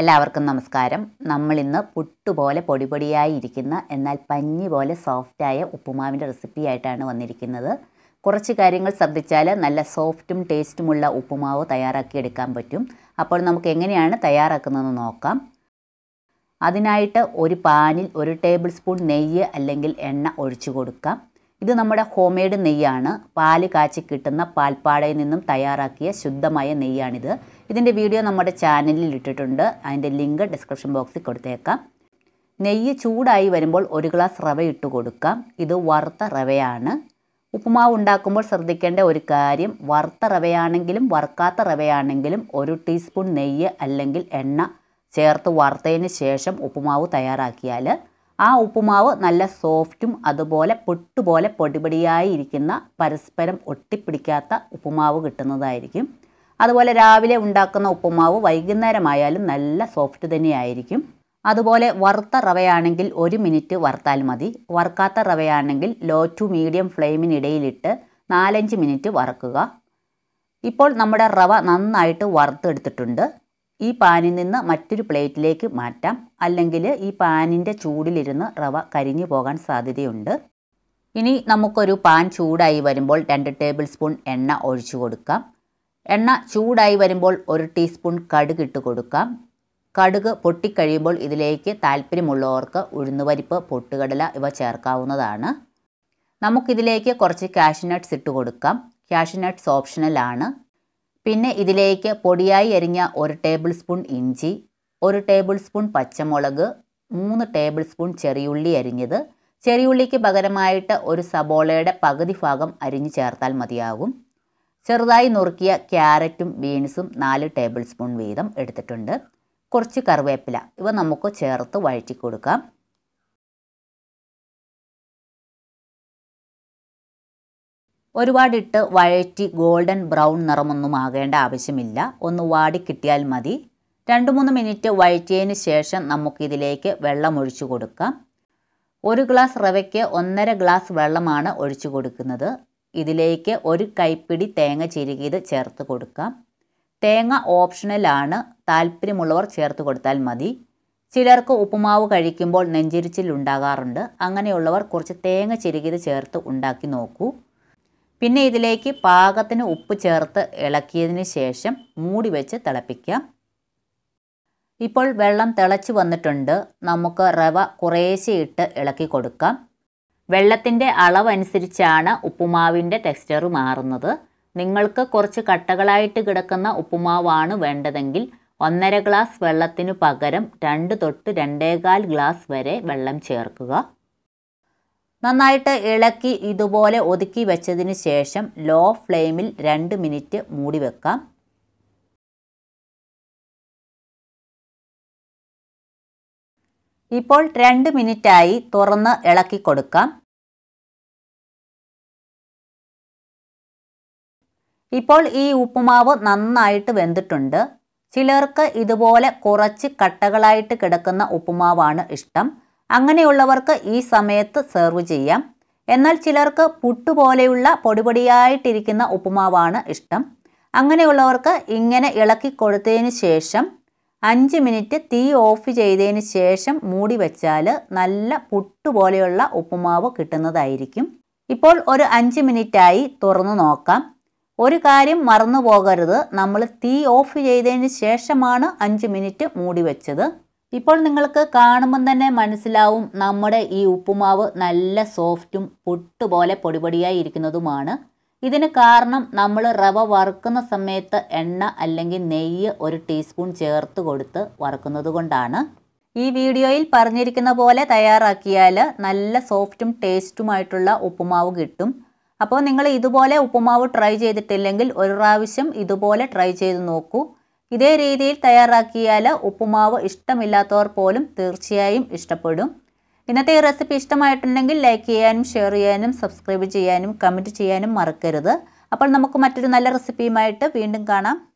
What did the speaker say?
എല്ലാവർക്കും നമസ്കാരം നമ്മളിന്ന് പുട്ടുപോലെ പൊടിയായി ഇരിക്കുന്ന എന്നാൽ പഞ്ഞി പോലെ സോഫ്റ്റായ ഉപ്പുമാവിൻ്റെ റെസിപ്പി ആയിട്ടാണ് വന്നിരിക്കുന്നത് കുറച്ച് കാര്യങ്ങൾ ശ്രദ്ധിച്ചാൽ നല്ല സോഫ്റ്റും ടേസ്റ്റുമുള്ള ഉപ്പുമാവ് തയ്യാറാക്കി എടുക്കാൻ പറ്റും അപ്പോൾ നമുക്ക് എങ്ങനെയാണ് തയ്യാറാക്കുന്നതെന്ന് നോക്കാം അതിനായിട്ട് ഒരു പാനിൽ ഒരു ടേബിൾ സ്പൂൺ നെയ്യ് അല്ലെങ്കിൽ എണ്ണ ഒഴിച്ചു കൊടുക്കാം ഇത് നമ്മുടെ ഹോംമെയ്ഡ് നെയ്യാണ് പാൽ കാച്ചി കിട്ടുന്ന പാൽപ്പാടയിൽ നിന്നും തയ്യാറാക്കിയ ശുദ്ധമായ നെയ്യാണിത് ഇതിൻ്റെ വീഡിയോ നമ്മുടെ ചാനലിൽ ഇട്ടിട്ടുണ്ട് അതിൻ്റെ ലിങ്ക് ഡിസ്ക്രിപ്ഷൻ ബോക്സിൽ കൊടുത്തേക്കാം നെയ്യ് ചൂടായി വരുമ്പോൾ ഒരു ഗ്ലാസ് റവ ഇട്ട് കൊടുക്കാം ഇത് വറുത്ത റവയാണ് ഉപ്പുമാവ് ഉണ്ടാക്കുമ്പോൾ ശ്രദ്ധിക്കേണ്ട ഒരു കാര്യം വറുത്ത റവയാണെങ്കിലും വറുക്കാത്ത റവയാണെങ്കിലും ഒരു ടീസ്പൂൺ നെയ്യ് അല്ലെങ്കിൽ എണ്ണ ചേർത്ത് വറുത്തതിന് ശേഷം ഉപ്പുമാവ് തയ്യാറാക്കിയാൽ ആ ഉപ്പുമാവ് നല്ല സോഫ്റ്റും അതുപോലെ പൊട്ടുപോലെ പൊടിപൊടിയായി ഇരിക്കുന്ന പരസ്പരം ഒട്ടിപ്പിടിക്കാത്ത ഉപ്പുമാവ് കിട്ടുന്നതായിരിക്കും അതുപോലെ രാവിലെ ഉണ്ടാക്കുന്ന ഉപ്പുമാവ് വൈകുന്നേരമായാലും നല്ല സോഫ്റ്റ് തന്നെയായിരിക്കും അതുപോലെ വറുത്ത റവയാണെങ്കിൽ ഒരു മിനിറ്റ് വറുത്താൽ മതി വറുക്കാത്ത റവയാണെങ്കിൽ ലോ ടു മീഡിയം ഫ്ലെയിമിനിടയിലിട്ട് നാലഞ്ച് മിനിറ്റ് വറുക്കുക ഇപ്പോൾ നമ്മുടെ റവ നന്നായിട്ട് വറുത്തെടുത്തിട്ടുണ്ട് ഈ പാനിൽ നിന്ന് മറ്റൊരു പ്ലേറ്റിലേക്ക് മാറ്റാം അല്ലെങ്കിൽ ഈ പാനിൻ്റെ ചൂടിലിരുന്ന് റവ കരിഞ്ഞു പോകാൻ സാധ്യതയുണ്ട് ഇനി നമുക്കൊരു പാൻ ചൂടായി വരുമ്പോൾ രണ്ട് ടേബിൾ സ്പൂൺ എണ്ണ ഒഴിച്ചു കൊടുക്കാം എണ്ണ ചൂടായി വരുമ്പോൾ ഒരു ടീസ്പൂൺ കടുക് ഇട്ട് കൊടുക്കാം കടുക് പൊട്ടിക്കഴിയുമ്പോൾ ഇതിലേക്ക് താല്പര്യമുള്ളവർക്ക് ഉഴുന്നുപരിപ്പ് പൊട്ടുകടല ഇവ ചേർക്കാവുന്നതാണ് നമുക്കിതിലേക്ക് കുറച്ച് കാഷ്യൂ ഇട്ട് കൊടുക്കാം കാഷ്യൂ ഓപ്ഷണലാണ് പിന്നെ ഇതിലേക്ക് പൊടിയായി അരിഞ്ഞ ഒരു ടേബിൾ സ്പൂൺ ഇഞ്ചി ഒരു ടേബിൾ സ്പൂൺ പച്ചമുളക് മൂന്ന് ടേബിൾ സ്പൂൺ ചെറിയുള്ളി അരിഞ്ഞത് ചെറിയുള്ളിക്ക് പകരമായിട്ട് ഒരു സബോളയുടെ പകുതി ഭാഗം അരിഞ്ഞു ചേർത്താൽ മതിയാകും ചെറുതായി നുറുക്കിയ ക്യാരറ്റും ബീൻസും നാല് ടേബിൾ സ്പൂൺ വീതം എടുത്തിട്ടുണ്ട് കുറച്ച് കറിവേപ്പില ഇവ നമുക്ക് ചേർത്ത് വഴറ്റി കൊടുക്കാം ഒരുപാടിട്ട് വഴറ്റി ഗോൾഡൻ ബ്രൗൺ നിറമൊന്നും ആകേണ്ട ആവശ്യമില്ല ഒന്ന് വാടിക്കിട്ടിയാൽ മതി രണ്ട് മൂന്ന് മിനിറ്റ് വഴറ്റിയതിന് ശേഷം നമുക്കിതിലേക്ക് വെള്ളം ഒഴിച്ചു കൊടുക്കാം ഒരു ഗ്ലാസ് റവയ്ക്ക് ഒന്നര ഗ്ലാസ് വെള്ളമാണ് ഒഴിച്ചു കൊടുക്കുന്നത് ഇതിലേക്ക് ഒരു കൈപ്പിടി തേങ്ങ ചിരുകിയത് ചേർത്ത് കൊടുക്കാം തേങ്ങ ഓപ്ഷണലാണ് താല്പര്യമുള്ളവർ ചേർത്ത് കൊടുത്താൽ മതി ചിലർക്ക് ഉപ്പുമാവ് കഴിക്കുമ്പോൾ നെഞ്ചിരിച്ചിൽ ഉണ്ടാകാറുണ്ട് അങ്ങനെയുള്ളവർ കുറച്ച് തേങ്ങ ചിരുകിയത് ചേർത്ത് ഉണ്ടാക്കി നോക്കൂ പിന്നെ ഇതിലേക്ക് പാകത്തിന് ഉപ്പ് ചേർത്ത് ഇളക്കിയതിന് ശേഷം മൂടി വെച്ച് തിളപ്പിക്കാം ഇപ്പോൾ വെള്ളം തിളച്ചു വന്നിട്ടുണ്ട് നമുക്ക് റവ കുറേശ്ശെ ഇട്ട് ഇളക്കി കൊടുക്കാം വെള്ളത്തിൻ്റെ അളവനുസരിച്ചാണ് ഉപ്പുമാവിൻ്റെ ടെക്സ്ചർ മാറുന്നത് നിങ്ങൾക്ക് കുറച്ച് കട്ടകളായിട്ട് കിടക്കുന്ന ഉപ്പുമാവാണ് വേണ്ടതെങ്കിൽ ഒന്നര ഗ്ലാസ് വെള്ളത്തിനു പകരം രണ്ട് തൊട്ട് രണ്ടേകാൽ ഗ്ലാസ് വരെ വെള്ളം ചേർക്കുക നന്നായിട്ട് ഇളക്കി ഇതുപോലെ ഒതുക്കി വെച്ചതിന് ശേഷം ലോ ഫ്ലെയിമിൽ രണ്ട് മിനിറ്റ് മൂടി വെക്കാം ഇപ്പോൾ രണ്ട് മിനിറ്റായി തുറന്ന് ഇളക്കി കൊടുക്കാം ഇപ്പോൾ ഈ ഉപ്പുമാവ് നന്നായിട്ട് വെന്തിട്ടുണ്ട് ചിലർക്ക് ഇതുപോലെ കുറച്ച് കട്ടകളായിട്ട് കിടക്കുന്ന ഉപ്പുമാവാണ് ഇഷ്ടം അങ്ങനെയുള്ളവർക്ക് ഈ സമയത്ത് സെർവ് ചെയ്യാം എന്നാൽ ചിലർക്ക് പുട്ടുപോലെയുള്ള പൊടിപൊടിയായിട്ടിരിക്കുന്ന ഉപ്പുമാവാണ് ഇഷ്ടം അങ്ങനെയുള്ളവർക്ക് ഇങ്ങനെ ഇളക്കി കൊടുത്തതിന് ശേഷം അഞ്ച് മിനിറ്റ് തീ ഓഫ് ചെയ്തതിന് ശേഷം മൂടി വെച്ചാൽ നല്ല പുട്ടുപോലെയുള്ള ഉപ്പുമാവ് കിട്ടുന്നതായിരിക്കും ഇപ്പോൾ ഒരു അഞ്ച് മിനിറ്റായി തുറന്നു നോക്കാം ഒരു കാര്യം മറന്നു പോകരുത് നമ്മൾ തീ ഓഫ് ചെയ്തതിന് ശേഷമാണ് അഞ്ച് മിനിറ്റ് മൂടി വെച്ചത് ഇപ്പോൾ നിങ്ങൾക്ക് കാണുമ്പം തന്നെ മനസ്സിലാവും നമ്മുടെ ഈ ഉപ്പുമാവ് നല്ല സോഫ്റ്റും പൊട്ടുപോലെ പൊടിപൊടിയായി ഇരിക്കുന്നതുമാണ് ഇതിന് കാരണം നമ്മൾ റവ വറുക്കുന്ന സമയത്ത് എണ്ണ അല്ലെങ്കിൽ നെയ്യ് ഒരു ടീസ്പൂൺ ചേർത്ത് കൊടുത്ത് വറുക്കുന്നത് കൊണ്ടാണ് ഈ വീഡിയോയിൽ പറഞ്ഞിരിക്കുന്ന പോലെ തയ്യാറാക്കിയാൽ നല്ല സോഫ്റ്റും ടേസ്റ്റുമായിട്ടുള്ള ഉപ്പുമാവ് കിട്ടും അപ്പോൾ നിങ്ങൾ ഇതുപോലെ ഉപ്പുമാവ് ട്രൈ ചെയ്തിട്ടില്ലെങ്കിൽ ഒരു പ്രാവശ്യം ഇതുപോലെ ട്രൈ ചെയ്ത് നോക്കൂ ഇതേ രീതിയിൽ തയ്യാറാക്കിയാൽ ഉപ്പുമാവ് ഇഷ്ടമില്ലാത്തവർ പോലും തീർച്ചയായും ഇഷ്ടപ്പെടും ഇന്നത്തെ ഈ റെസിപ്പി ഇഷ്ടമായിട്ടുണ്ടെങ്കിൽ ലൈക്ക് ചെയ്യാനും ഷെയർ ചെയ്യാനും സബ്സ്ക്രൈബ് ചെയ്യാനും കമൻറ്റ് ചെയ്യാനും മറക്കരുത് അപ്പോൾ നമുക്ക് മറ്റൊരു നല്ല റെസിപ്പിയുമായിട്ട് വീണ്ടും കാണാം